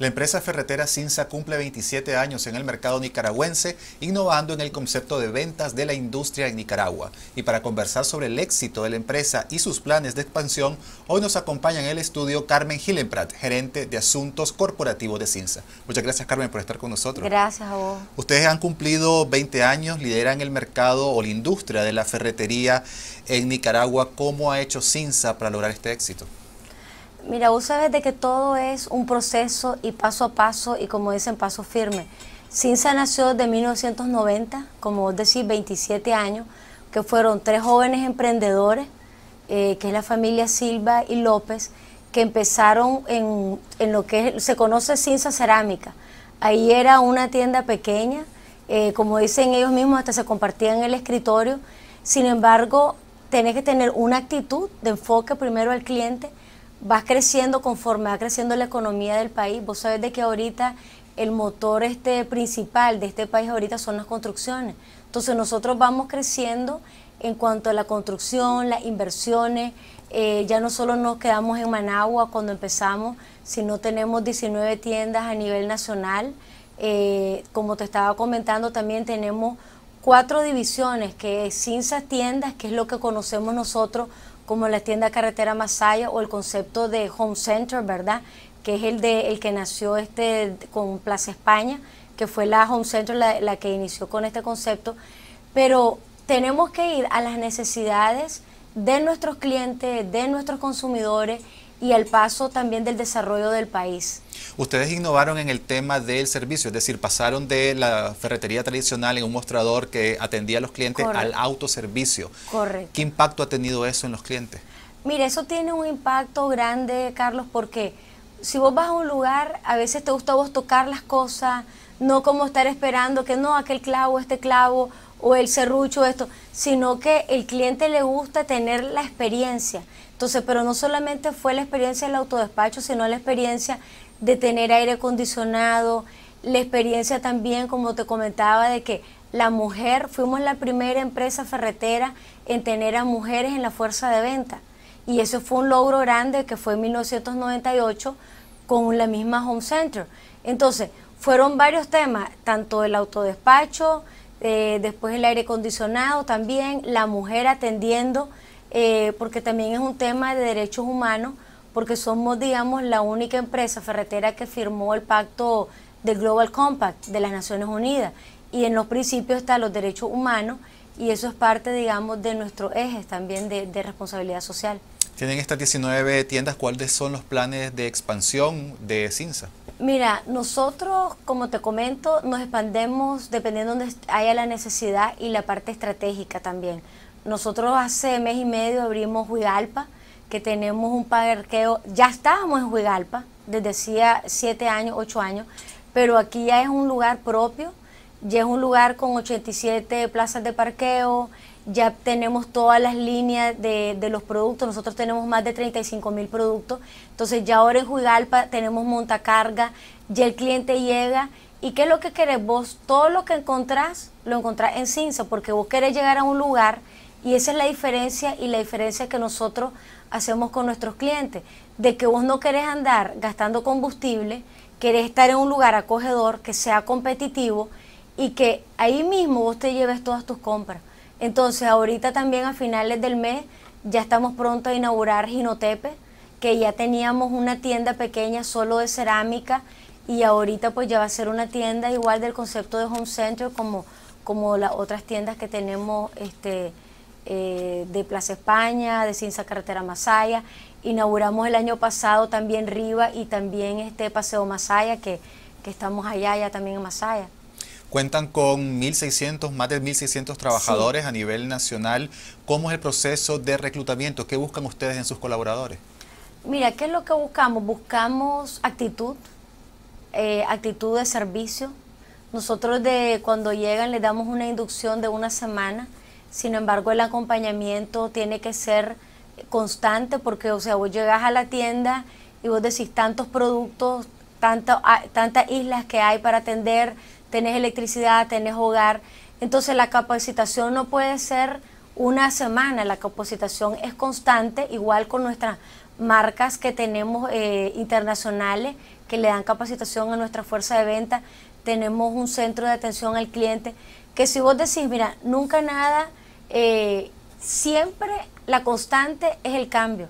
La empresa ferretera Cinza cumple 27 años en el mercado nicaragüense, innovando en el concepto de ventas de la industria en Nicaragua. Y para conversar sobre el éxito de la empresa y sus planes de expansión, hoy nos acompaña en el estudio Carmen Gilenprat, gerente de Asuntos Corporativos de Cinza. Muchas gracias, Carmen, por estar con nosotros. Gracias a vos. Ustedes han cumplido 20 años, lideran el mercado o la industria de la ferretería en Nicaragua. ¿Cómo ha hecho Cinza para lograr este éxito? Mira, vos sabes de que todo es un proceso y paso a paso y como dicen, paso firme. Cinza nació de 1990, como vos decís, 27 años, que fueron tres jóvenes emprendedores, eh, que es la familia Silva y López, que empezaron en, lo que se conoce Cinza Cerámica. Ahí era una tienda pequeña, eh, como dicen ellos mismos, hasta se compartían el escritorio. Sin embargo, tenés que tener una actitud de enfoque primero al cliente vas creciendo conforme va creciendo la economía del país. Vos sabés de que ahorita el motor este principal de este país ahorita son las construcciones. Entonces nosotros vamos creciendo en cuanto a la construcción, las inversiones. Eh, ya no solo nos quedamos en Managua cuando empezamos, sino tenemos 19 tiendas a nivel nacional. Eh, como te estaba comentando, también tenemos cuatro divisiones, que es esas Tiendas, que es lo que conocemos nosotros como la tienda Carretera Masaya o el concepto de Home Center, ¿verdad? Que es el, de, el que nació este, con Plaza España, que fue la Home Center la que inició con este concepto. Pero tenemos que ir a las necesidades de nuestros clientes, de nuestros consumidores y al paso también del desarrollo del país. Ustedes innovaron en el tema del servicio, es decir, pasaron de la ferretería tradicional en un mostrador que atendía a los clientes al autoservicio. Correcto. ¿Qué impacto ha tenido eso en los clientes? Mira, eso tiene un impacto grande, Carlos, porque si vos vas a un lugar, a veces te gusta vos tocar las cosas, no como estar esperando que no, aquel clavo, este clavo o el serrucho, esto, sino que el cliente le gusta tener la experiencia. Entonces, pero no solamente fue la experiencia del autodespacho, sino la experiencia de tener aire acondicionado, la experiencia también, como te comentaba, de que la mujer, fuimos la primera empresa ferretera en tener a mujeres en la fuerza de venta. Y eso fue un logro grande que fue en 1998 con la misma Home Center. Entonces, fueron varios temas, tanto el autodespacho, eh, después el aire acondicionado también, la mujer atendiendo eh, porque también es un tema de derechos humanos, porque somos, digamos, la única empresa ferretera que firmó el pacto del Global Compact de las Naciones Unidas. Y en los principios están los derechos humanos y eso es parte, digamos, de nuestro eje también de, responsabilidad social. Tienen estas 19 tiendas, ¿cuáles son los planes de expansión de CINSA? Mira, nosotros, como te comento, nos expandemos dependiendo donde haya la necesidad y la parte estratégica también. Nosotros hace mes y medio abrimos Huigalpa, que tenemos un parqueo, ya estábamos en Huigalpa desde hacía siete años, ocho años, pero aquí ya es un lugar propio, ya es un lugar con 87 plazas de parqueo, ya tenemos todas las líneas de, los productos, nosotros tenemos más de 35 mil productos, entonces ya ahora en Juigalpa tenemos montacarga, ya el cliente llega y qué es lo que querés vos, todo lo que encontrás, lo encontrás en Cinza, porque vos querés llegar a un lugar y esa es la diferencia y la diferencia que nosotros hacemos con nuestros clientes, de que vos no querés andar gastando combustible, querés estar en un lugar acogedor, que sea competitivo y que ahí mismo vos te lleves todas tus compras. Entonces ahorita también a finales del mes ya estamos pronto a inaugurar Ginotepe, que ya teníamos una tienda pequeña solo de cerámica y ahorita pues ya va a ser una tienda igual del concepto de home center como, como las otras tiendas que tenemos este, eh, de Plaza España, de Cinza Carretera Masaya. Inauguramos el año pasado también Riva y también este Paseo Masaya, que, estamos allá, ya también en Masaya. Cuentan con 1.600, más de 1.600 trabajadores a nivel nacional. ¿Cómo es el proceso de reclutamiento? ¿Qué buscan ustedes en sus colaboradores? Mira, ¿qué es lo que buscamos? Buscamos actitud, eh, actitud de servicio. Nosotros de cuando llegan les damos una inducción de una semana sin embargo, el acompañamiento tiene que ser constante porque, o sea, vos llegas a la tienda y vos decís tantos productos, ah, tantas islas que hay para atender, tenés electricidad, tenés hogar. Entonces la capacitación no puede ser una semana, la capacitación es constante, igual con nuestras marcas que tenemos eh, internacionales que le dan capacitación a nuestra fuerza de venta, tenemos un centro de atención al cliente, que si vos decís, mira, nunca nada eh, siempre la constante es el cambio.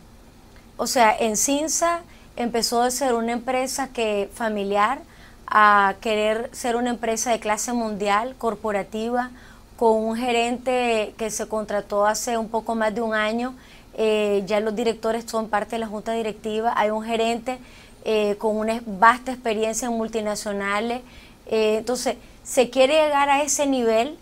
O sea, en Cinza empezó a ser una empresa que familiar a querer ser una empresa de clase mundial, corporativa, con un gerente que se contrató hace un poco más de un año. Eh, ya los directores son parte de la junta directiva. Hay un gerente eh, con una vasta experiencia en multinacionales. entonces, se quiere llegar a ese nivel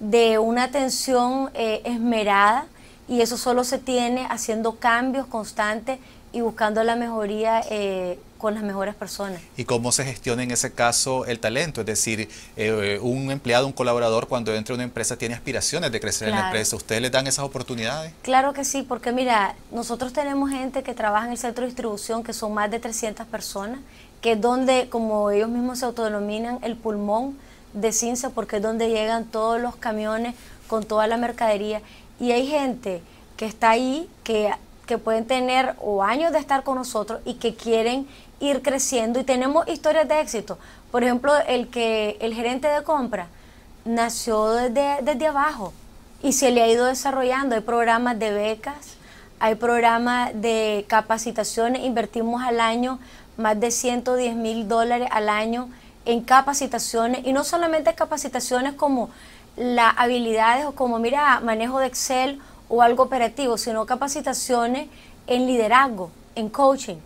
de una atención eh, esmerada y eso solo se tiene haciendo cambios constantes y buscando la mejoría eh, con las mejores personas. ¿Y cómo se gestiona en ese caso el talento? Es decir, eh, un empleado, un colaborador, cuando entra a una empresa, tiene aspiraciones de crecer en la empresa. ¿Ustedes le dan esas oportunidades? Claro que sí, porque mira, nosotros tenemos gente que trabaja en el centro de distribución, que son más de 300 personas, que es donde, como ellos mismos se autodenominan, el pulmón de Cinza porque es donde llegan todos los camiones con toda la mercadería y hay gente que está ahí que, pueden tener o años de estar con nosotros y que quieren ir creciendo y tenemos historias de éxito. Por ejemplo, el que el gerente de compra nació desde, desde abajo y se le ha ido desarrollando. Hay programas de becas, hay programas de capacitaciones, invertimos al año más de 110 mil dólares al año en capacitaciones, y no solamente capacitaciones como las habilidades o como, mira, manejo de Excel o algo operativo, sino capacitaciones en liderazgo, en coaching.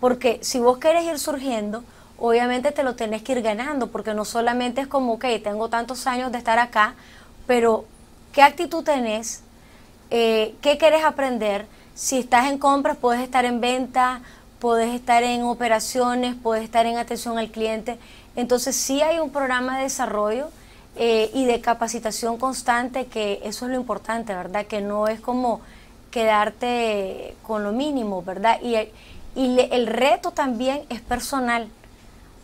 Porque si vos querés ir surgiendo, obviamente te lo tenés que ir ganando, porque no solamente es como, ok, tengo tantos años de estar acá, pero ¿qué actitud tenés? Eh, ¿Qué querés aprender? Si estás en compras, puedes estar en venta, puedes estar en operaciones, puedes estar en atención al cliente. Entonces sí hay un programa de desarrollo eh, y de capacitación constante, que eso es lo importante, ¿verdad? Que no es como quedarte con lo mínimo, ¿verdad? Y el, reto también es personal,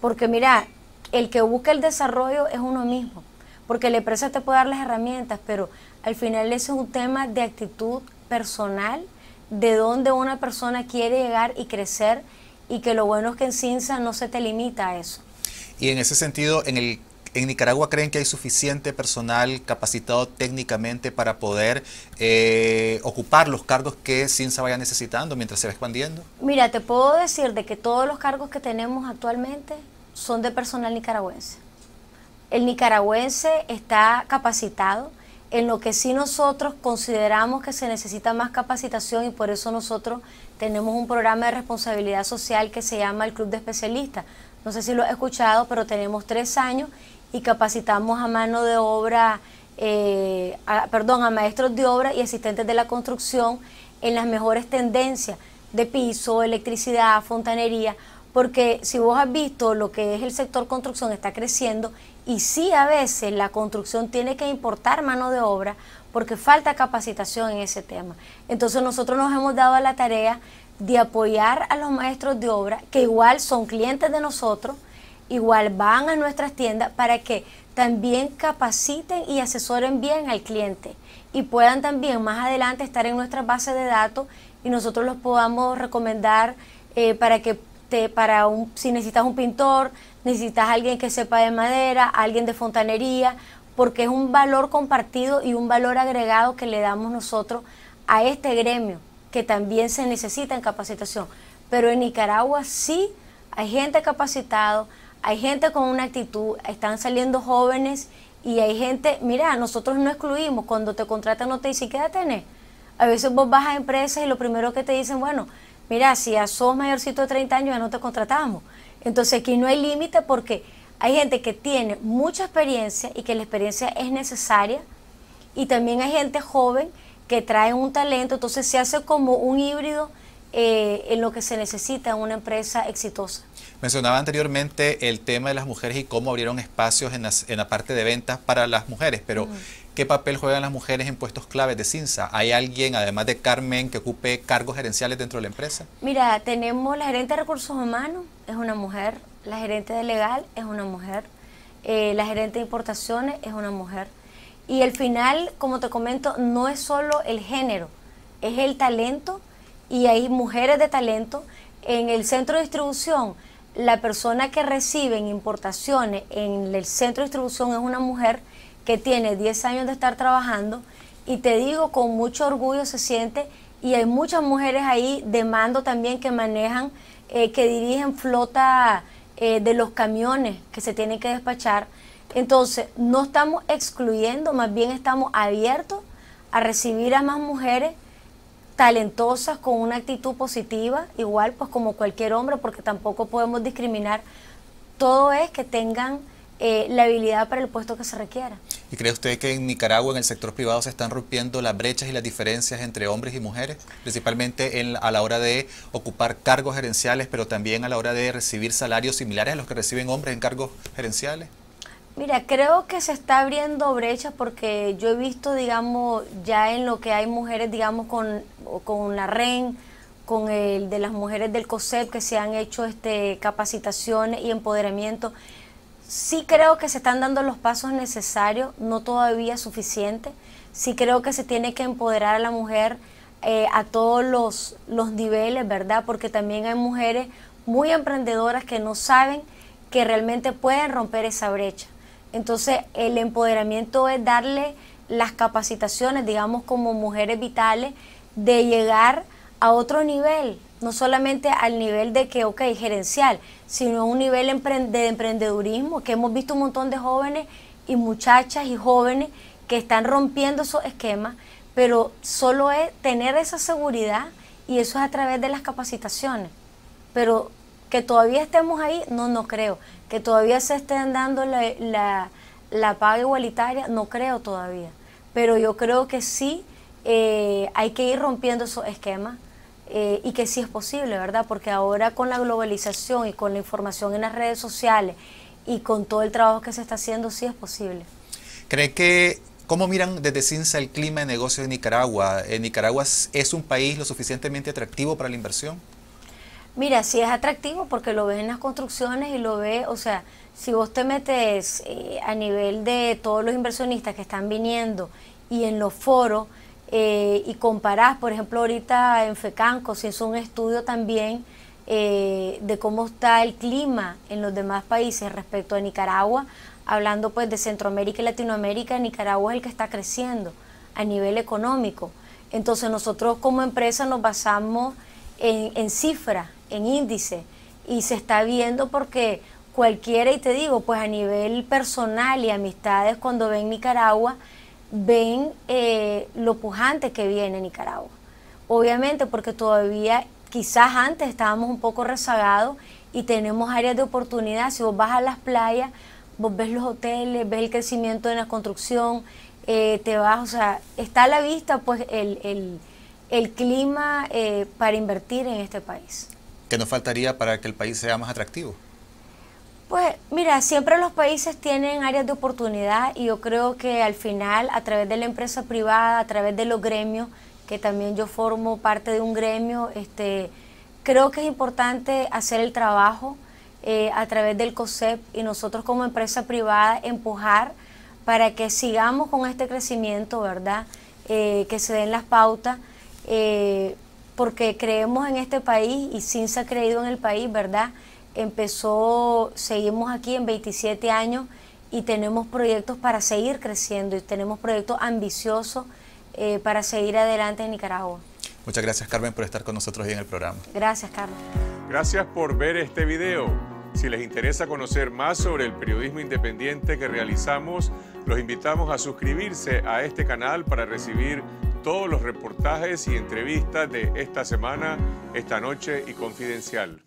porque mira, el que busca el desarrollo es uno mismo, porque la empresa te puede dar las herramientas, pero al final ese es un tema de actitud personal, de dónde una persona quiere llegar y crecer, y que lo bueno es que en CINSA no se te limita a eso. Y en ese sentido, en, el, en Nicaragua creen que hay suficiente personal capacitado técnicamente para poder eh, ocupar los cargos que CINSA vaya necesitando mientras se va expandiendo. Mira, te puedo decir de que todos los cargos que tenemos actualmente son de personal nicaragüense. El nicaragüense está capacitado en lo que sí nosotros consideramos que se necesita más capacitación y por eso nosotros tenemos un programa de responsabilidad social que se llama el Club de Especialistas. No sé si lo has escuchado, pero tenemos tres años y capacitamos a mano de obra, eh, perdón, a maestros de obra y asistentes de la construcción en las mejores tendencias de piso, electricidad, fontanería, porque si vos has visto lo que es el sector construcción está creciendo y sí, a veces la construcción tiene que importar mano de obra porque falta capacitación en ese tema. Entonces nosotros nos hemos dado la tarea de apoyar a los maestros de obra, que igual son clientes de nosotros, igual van a nuestras tiendas para que también capaciten y asesoren bien al cliente y puedan también más adelante estar en nuestra base de datos y nosotros los podamos recomendar eh, para que este, para un, si necesitas un pintor, necesitas alguien que sepa de madera, alguien de fontanería, porque es un valor compartido y un valor agregado que le damos nosotros a este gremio, que también se necesita en capacitación. Pero en Nicaragua sí hay gente capacitada, hay gente con una actitud, están saliendo jóvenes y hay gente, mira, nosotros no excluimos, cuando te contratan no te dicen, quédate en él. A veces vos vas a empresas y lo primero que te dicen, bueno, mira, si ya sos mayorcito de 30 años ya no te contratamos. Entonces aquí no hay límite porque hay gente que tiene mucha experiencia y que la experiencia es necesaria y también hay gente joven que trae un talento, entonces se hace como un híbrido eh, en lo que se necesita en una empresa exitosa. Mencionaba anteriormente el tema de las mujeres y cómo abrieron espacios en, la parte de ventas para las mujeres, pero ¿Qué papel juegan las mujeres en puestos claves de CINSA? ¿Hay alguien, además de Carmen, que ocupe cargos gerenciales dentro de la empresa? Mira, tenemos la gerente de recursos humanos, es una mujer, la gerente de legal es una mujer, eh, la gerente de importaciones es una mujer. Y el final, como te comento, no es solo el género, es el talento y hay mujeres de talento. En el centro de distribución, la persona que recibe importaciones en el centro de distribución es una mujer que tiene 10 años de estar trabajando y te digo, con mucho orgullo se siente y hay muchas mujeres ahí de mando también que manejan, eh, que dirigen flota eh, de los camiones que se tienen que despachar. Entonces, no estamos excluyendo, más bien estamos abiertos a recibir a más mujeres talentosas con una actitud positiva, igual pues como cualquier hombre, porque tampoco podemos discriminar. Todo es que tengan eh, la habilidad para el puesto que se requiera. ¿Y cree usted que en Nicaragua, en el sector privado, se están rompiendo las brechas y las diferencias entre hombres y mujeres, principalmente a la hora de ocupar cargos gerenciales, pero también a la hora de recibir salarios similares a los que reciben hombres en cargos gerenciales? Mira, creo que se está abriendo brechas porque yo he visto, digamos, ya en lo que hay mujeres, digamos, con, con la REN, con el de las mujeres del COSEP que se han hecho este capacitaciones y empoderamiento. Sí creo que se están dando los pasos necesarios, no todavía suficiente. Sí creo que se tiene que empoderar a la mujer eh, a todos los niveles, ¿verdad? Porque también hay mujeres muy emprendedoras que no saben que realmente pueden romper esa brecha. Entonces, el empoderamiento es darle las capacitaciones, digamos, como mujeres vitales, de llegar a otro nivel, no solamente al nivel de que, ok, gerencial, sino a un nivel de emprendedurismo, que hemos visto un montón de jóvenes y muchachas y jóvenes que están rompiendo esos esquemas, pero solo es tener esa seguridad y eso es a través de las capacitaciones. Pero que todavía estemos ahí, no, no creo. Que todavía se estén dando la, paga igualitaria, no creo todavía. Pero yo creo que sí eh, hay que ir rompiendo esos esquemas eh, y que sí es posible, ¿verdad? Porque ahora con la globalización y con la información en las redes sociales y con todo el trabajo que se está haciendo, sí es posible. ¿Cree que ¿Cómo miran desde CINSA el clima de negocios de Nicaragua? En ¿Nicaragua es un país lo suficientemente atractivo para la inversión? Mira, sí es atractivo porque lo ves en las construcciones y lo ves, o sea, si vos te metes eh, a nivel de todos los inversionistas que están viniendo y en los foros, eh, y comparás, por ejemplo, ahorita en FECANCO se hizo un estudio también eh, de cómo está el clima en los demás países respecto a Nicaragua, hablando pues de Centroamérica y Latinoamérica, Nicaragua es el que está creciendo a nivel económico. Entonces nosotros como empresa nos basamos en, en cifras, en índices, y se está viendo porque cualquiera, y te digo, pues a nivel personal y amistades, cuando ven Nicaragua, ven eh, lo pujante que viene Nicaragua. Obviamente porque todavía quizás antes estábamos un poco rezagados y tenemos áreas de oportunidad. Si vos vas a las playas, vos ves los hoteles, ves el crecimiento de la construcción, eh, te vas, o sea, está a la vista pues el, el, el clima eh, para invertir en este país. ¿Qué nos faltaría para que el país sea más atractivo? Pues mira, siempre los países tienen áreas de oportunidad y yo creo que al final a través de la empresa privada, a través de los gremios, que también yo formo parte de un gremio, este, creo que es importante hacer el trabajo eh, a través del COSEP y nosotros como empresa privada empujar para que sigamos con este crecimiento, ¿verdad? Eh, que se den las pautas, eh, porque creemos en este país y sin ha creído en el país, ¿verdad? empezó, seguimos aquí en 27 años y tenemos proyectos para seguir creciendo y tenemos proyectos ambiciosos eh, para seguir adelante en Nicaragua. Muchas gracias Carmen por estar con nosotros hoy en el programa. Gracias Carlos Gracias por ver este video. Si les interesa conocer más sobre el periodismo independiente que realizamos, los invitamos a suscribirse a este canal para recibir todos los reportajes y entrevistas de esta semana, esta noche y confidencial.